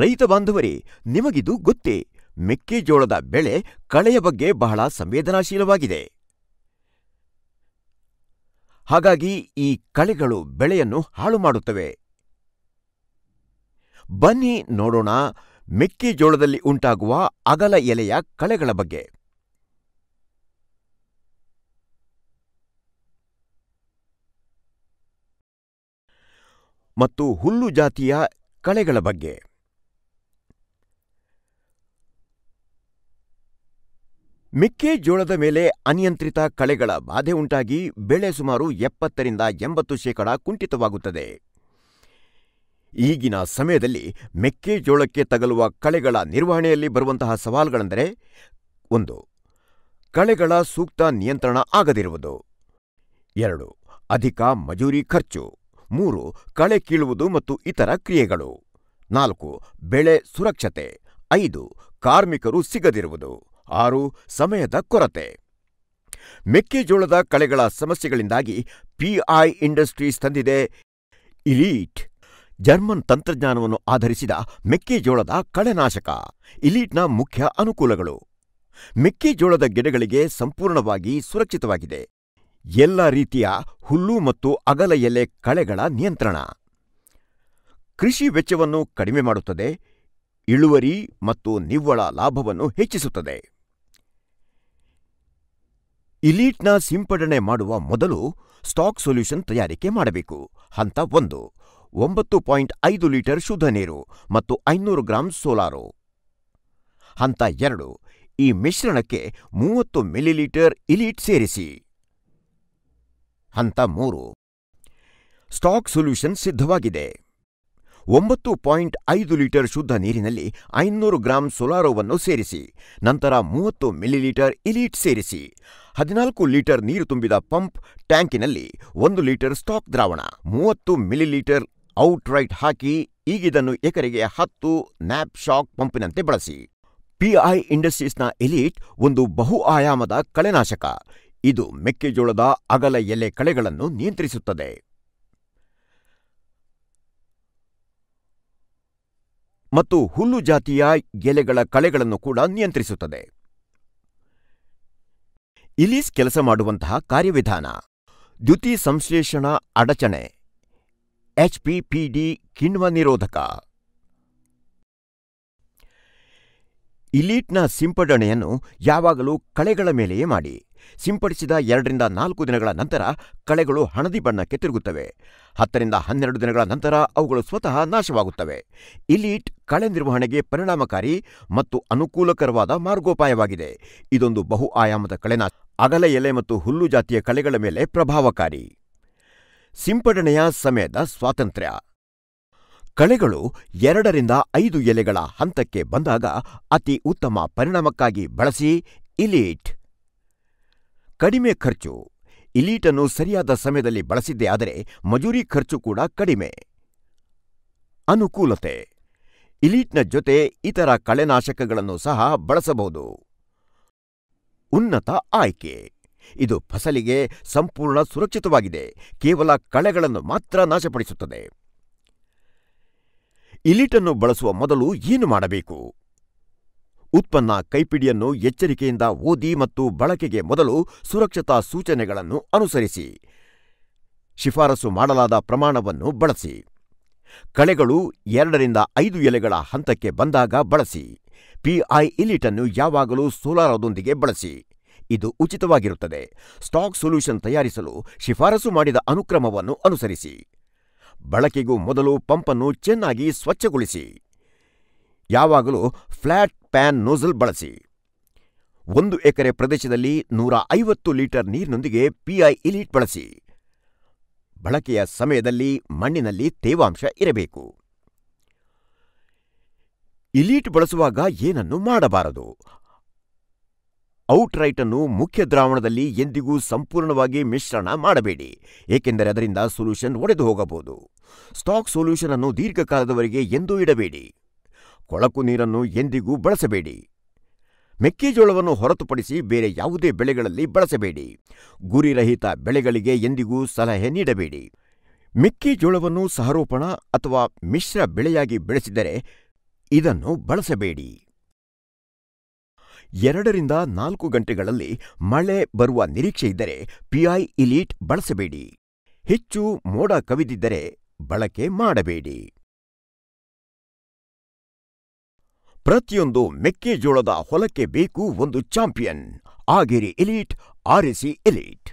ರೈತ ಬಾಂಧವರೇ ನಿಮಗಿದು ಗೊತ್ತೇ ಮೆಕ್ಕೆಜೋಳದ ಬೆಳೆ ಕಳೆಯ ಬಗ್ಗೆ ಬಹಳ ಸಂವೇದನಾಶೀಲವಾಗಿದೆ ಹಾಗಾಗಿ ಈ ಕಳೆಗಳು ಬೆಳೆಯನ್ನು ಹಾಳು ಮಾಡುತ್ತವೆ ಬನ್ನಿ ನೋಡೋಣ ಮೆಕ್ಕೆಜೋಳದಲ್ಲಿ ಉಂಟಾಗುವ ಅಗಲ ಎಲೆಯ ಕಳೆಗಳ ಬಗ್ಗೆ ಮತ್ತು ಹುಲ್ಲು ಜಾತಿಯ ಕಳೆಗಳ ಬಗ್ಗೆ ಮೆಕ್ಕೆಜೋಳದ ಮೇಲೆ ಅನಿಯಂತ್ರಿತ ಕಳೆಗಳ ಬಾಧೆ ಉಂಟಾಗಿ ಬೆಳೆ ಸುಮಾರು ಎಪ್ಪತ್ತರಿಂದ ಎಂಬತ್ತು ಶೇಕಡ ಕುಂಠಿತವಾಗುತ್ತದೆ ಈಗಿನ ಸಮಯದಲ್ಲಿ ಮೆಕ್ಕೆಜೋಳಕ್ಕೆ ತಗಲುವ ಕಳೆಗಳ ನಿರ್ವಹಣೆಯಲ್ಲಿ ಬರುವಂತಹ ಸವಾಲುಗಳೆಂದರೆ ಒಂದು ಕಳೆಗಳ ಸೂಕ್ತ ನಿಯಂತ್ರಣ ಆಗದಿರುವುದು ಎರಡು ಅಧಿಕ ಮಜೂರಿ ಖರ್ಚು ಮೂರು ಕಳೆ ಕೀಳುವುದು ಮತ್ತು ಇತರ ಕ್ರಿಯೆಗಳು ನಾಲ್ಕು ಬೆಳೆ ಸುರಕ್ಷತೆ ಐದು ಕಾರ್ಮಿಕರು ಸಿಗದಿರುವುದು ಆರು ಸಮಯದ ಕೊರತೆ ಮೆಕ್ಕೆಜೋಳದ ಕಳೆಗಳ ಸಮಸ್ಯೆಗಳಿಂದಾಗಿ ಪಿಐ ಇಂಡಸ್ಟ್ರೀಸ್ ತಂದಿದೆ ಇಲೀಟ್ ಜರ್ಮನ್ ತಂತ್ರಜ್ಞಾನವನ್ನು ಆಧರಿಸಿದ ಮೆಕ್ಕೆಜೋಳದ ಕಳೆನಾಶಕ ಇಲೀಟ್ನ ಮುಖ್ಯ ಅನುಕೂಲಗಳು ಮೆಕ್ಕೆಜೋಳದ ಗಿಡಗಳಿಗೆ ಸಂಪೂರ್ಣವಾಗಿ ಸುರಕ್ಷಿತವಾಗಿದೆ ಎಲ್ಲ ರೀತಿಯ ಹುಲ್ಲು ಮತ್ತು ಅಗಲ ಎಲೆ ಕಳೆಗಳ ನಿಯಂತ್ರಣ ಕೃಷಿ ವೆಚ್ಚವನ್ನು ಕಡಿಮೆ ಮಾಡುತ್ತದೆ ಇಳುವರಿ ಮತ್ತು ನಿವ್ವಳ ಲಾಭವನ್ನು ಹೆಚ್ಚಿಸುತ್ತದೆ ಇಲೀಟ್ನ ಸಿಂಪಡಣೆ ಮಾಡುವ ಮೊದಲು ಸ್ಟಾಕ್ ಸೊಲ್ಯೂಷನ್ ತಯಾರಿಕೆ ಮಾಡಬೇಕು ಹಂತ ಒಂದು ಒಂಬತ್ತು ಪಾಯಿಂಟ್ ಐದು ಲೀಟರ್ ಶುದ್ಧ ನೀರು ಮತ್ತು ಐನೂರು ಗ್ರಾಂ ಸೋಲಾರು ಹಂತ ಎರಡು ಈ ಮಿಶ್ರಣಕ್ಕೆ ಮೂವತ್ತು ಮಿಲಿಲೀಟರ್ ಇಲೀಟ್ ಸೇರಿಸಿ ಹಂತ ಮೂರು ಸ್ಟಾಕ್ ಸೊಲ್ಯೂಷನ್ ಸಿದ್ಧವಾಗಿದೆ ಒಂಬತ್ತು ಪಾಯಿಂಟ್ ಐದು ಲೀಟರ್ ಶುದ್ಧ ನೀರಿನಲ್ಲಿ ಐನೂರು ಗ್ರಾಂ ಸೊಲಾರೋವನ್ನು ಸೇರಿಸಿ ನಂತರ ಮೂವತ್ತು ಮಿಲಿಲೀಟರ್ ಇಲೀಟ್ ಸೇರಿಸಿ ಹದಿನಾಲ್ಕು ಲೀಟರ್ ನೀರು ತುಂಬಿದ ಪಂಪ್ ಟ್ಯಾಂಕಿನಲ್ಲಿ ಒಂದು ಲೀಟರ್ ಸ್ಟಾಕ್ ದ್ರಾವಣ ಮೂವತ್ತು ಮಿಲಿಲೀಟರ್ ಔಟ್ರೈಟ್ ಹಾಕಿ ಈಗಿದನ್ನು ಎಕರೆಗೆ ಹತ್ತು ನ್ಯಾಪ್ ಶಾಕ್ ಪಂಪಿನಂತೆ ಬಳಸಿ ಪಿಐ ಇಂಡಸ್ಟ್ರೀಸ್ನ ಎಲೀಟ್ ಒಂದು ಬಹು ಆಯಾಮದ ಕಳೆನಾಶಕ ಇದು ಮೆಕ್ಕೆಜೋಳದ ಅಗಲ ಎಲೆ ಕಳೆಗಳನ್ನು ನಿಯಂತ್ರಿಸುತ್ತದೆ ಮತ್ತು ಹುಲ್ಲು ಜಾತಿಯ ಎಲೆಗಳ ಕಳೆಗಳನ್ನು ಕೂಡ ನಿಯಂತ್ರಿಸುತ್ತದೆ ಇಲೀಸ್ ಕೆಲಸ ಮಾಡುವಂತಹ ಕಾರ್ಯವಿಧಾನ ದ್ಯುತಿ ಸಂಶ್ಲೇಷಣಾ ಅಡಚಣೆ ಎಚ್ಪಿಪಿಡಿ ಕಿಣ್ವ ನಿರೋಧಕ ಇಲೀಟ್ನ ಸಿಂಪಡಣೆಯನ್ನು ಯಾವಾಗಲೂ ಕಳೆಗಳ ಮೇಲೆಯೇ ಮಾಡಿ ಸಿಂಪಡಿಸಿದ ಎರಡರಿಂದ ನಾಲ್ಕು ದಿನಗಳ ನಂತರ ಕಳೆಗಳು ಹಣದಿ ಬಣ್ಣಕ್ಕೆ ತಿರುಗುತ್ತವೆ ಹತ್ತರಿಂದ ಹನ್ನೆರಡು ದಿನಗಳ ನಂತರ ಅವುಗಳು ಸ್ವತಃ ನಾಶವಾಗುತ್ತವೆ ಇಲೀಟ್ ಕಳೆ ನಿರ್ವಹಣೆಗೆ ಪರಿಣಾಮಕಾರಿ ಮತ್ತು ಅನುಕೂಲಕರವಾದ ಮಾರ್ಗೋಪಾಯವಾಗಿದೆ ಇದೊಂದು ಬಹು ಆಯಾಮದ ಕಳೆನ ಅಗಲ ಎಲೆ ಮತ್ತು ಹುಲ್ಲು ಜಾತಿಯ ಕಳೆಗಳ ಮೇಲೆ ಪ್ರಭಾವಕಾರಿ ಸಿಂಪಡಣೆಯ ಸಮಯದ ಸ್ವಾತಂತ್ರ್ಯ ಕಳೆಗಳು ಎರಡರಿಂದ ಐದು ಎಲೆಗಳ ಹಂತಕ್ಕೆ ಬಂದಾಗ ಅತಿ ಉತ್ತಮ ಪರಿಣಾಮಕ್ಕಾಗಿ ಬಳಸಿ ಇಲೀಟ್ ಕಡಿಮೆ ಖರ್ಚು ಇಲೀಟನ್ನು ಸರಿಯಾದ ಸಮಯದಲ್ಲಿ ಬಳಸಿದ್ದೇ ಆದರೆ ಮಜೂರಿ ಖರ್ಚು ಕೂಡ ಕಡಿಮೆ ಅನುಕೂಲತೆ ಇಲೀಟ್ನ ಜೊತೆ ಇತರ ಕಳೆನಾಶಕಗಳನ್ನು ಸಹ ಬಳಸಬಹುದು ಉನ್ನತ ಆಯ್ಕೆ ಇದು ಫಸಲಿಗೆ ಸಂಪೂರ್ಣ ಸುರಕ್ಷಿತವಾಗಿದೆ ಕೇವಲ ಕಳೆಗಳನ್ನು ಮಾತ್ರ ನಾಶಪಡಿಸುತ್ತದೆ ಇಲಿಟನ್ನು ಬಳಸುವ ಮೊದಲು ಏನು ಮಾಡಬೇಕು ಉತ್ಪನ್ನ ಕೈಪಿಡಿಯನ್ನು ಎಚ್ಚರಿಕೆಯಿಂದ ಓದಿ ಮತ್ತು ಬಳಕೆಗೆ ಮೊದಲು ಸುರಕ್ಷತಾ ಸೂಚನೆಗಳನ್ನು ಅನುಸರಿಸಿ ಶಿಫಾರಸು ಮಾಡಲಾದ ಪ್ರಮಾಣವನ್ನು ಬಳಸಿ ಕಳೆಗಳು ಎರಡರಿಂದ ಐದು ಎಲೆಗಳ ಹಂತಕ್ಕೆ ಬಂದಾಗ ಬಳಸಿ ಪಿಐ ಇಲಿಟನ್ನು ಯಾವಾಗಲೂ ಸೋಲಾರದೊಂದಿಗೆ ಬಳಸಿ ಇದು ಉಚಿತವಾಗಿರುತ್ತದೆ ಸ್ಟಾಕ್ ಸೊಲ್ಯೂಷನ್ ತಯಾರಿಸಲು ಶಿಫಾರಸು ಮಾಡಿದ ಅನುಕ್ರಮವನ್ನು ಅನುಸರಿಸಿ ಬಳಕೆಗೂ ಮೊದಲು ಪಂಪನ್ನು ಚೆನ್ನಾಗಿ ಸ್ವಚ್ಛಗೊಳಿಸಿ ಯಾವಾಗಲೂ ಫ್ಲಾಟ್ ಪ್ಯಾನ್ ನೋಸಲ್ ಬಳಸಿ ಒಂದು ಎಕರೆ ಪ್ರದೇಶದಲ್ಲಿ ನೂರ ಐವತ್ತು ಲೀಟರ್ ನೀರಿನೊಂದಿಗೆ ಪಿಐ ಇಲೀಟ್ ಬಳಸಿ ಬಳಕೆಯ ಸಮಯದಲ್ಲಿ ಮಣ್ಣಿನಲ್ಲಿ ತೇವಾಂಶ ಇರಬೇಕು ಇಲೀಟ್ ಬಳಸುವಾಗ ಏನನ್ನು ಮಾಡಬಾರದು ಔಟ್ರೈಟ್ ಅನ್ನು ಮುಖ್ಯ ದ್ರಾವಣದಲ್ಲಿ ಎಂದಿಗೂ ಸಂಪೂರ್ಣವಾಗಿ ಮಿಶ್ರಣ ಮಾಡಬೇಡಿ ಏಕೆಂದರೆ ಅದರಿಂದ ಸೊಲ್ಯೂಷನ್ ಒಡೆದು ಹೋಗಬಹುದು ಸ್ಟಾಕ್ ಸೊಲ್ಯೂಷನ್ ಅನ್ನು ದೀರ್ಘಕಾಲದವರೆಗೆ ಎಂದೂ ಇಡಬೇಡಿ ಕೊಳಕು ನೀರನ್ನು ಎಂದಿಗೂ ಬಳಸಬೇಡಿ ಮೆಕ್ಕೆಜೋಳವನ್ನು ಹೊರತುಪಡಿಸಿ ಬೇರೆ ಯಾವುದೇ ಬೆಳೆಗಳಲ್ಲಿ ಬಳಸಬೇಡಿ ಗುರಿರಹಿತ ಬೆಳೆಗಳಿಗೆ ಎಂದಿಗೂ ಸಲಹೆ ನೀಡಬೇಡಿ ಮೆಕ್ಕೆಜೋಳವನ್ನು ಸಹರೋಪಣ ಅಥವಾ ಮಿಶ್ರ ಬೆಳೆಯಾಗಿ ಬೆಳೆಸಿದರೆ ಇದನ್ನು ಬಳಸಬೇಡಿ ಎರಡರಿಂದ ನಾಲ್ಕು ಗಂಟೆಗಳಲ್ಲಿ ಮಳೆ ಬರುವ ನಿರೀಕ್ಷೆಯಿದ್ದರೆ ಪಿಐ ಇಲೀಟ್ ಬಳಸಬೇಡಿ ಹೆಚ್ಚು ಮೋಡ ಕವಿದಿದ್ದರೆ ಬಳಕೆ ಮಾಡಬೇಡಿ ಪ್ರತಿಯೊಂದು ಮೆಕ್ಕೆಜೋಳದ ಹೊಲಕ್ಕೆ ಬೇಕು ಒಂದು ಚಾಂಪಿಯನ್ ಆಗಿರಿ ಎಲೀಟ್ ಆರಿಸಿ ಎಲೀಟ್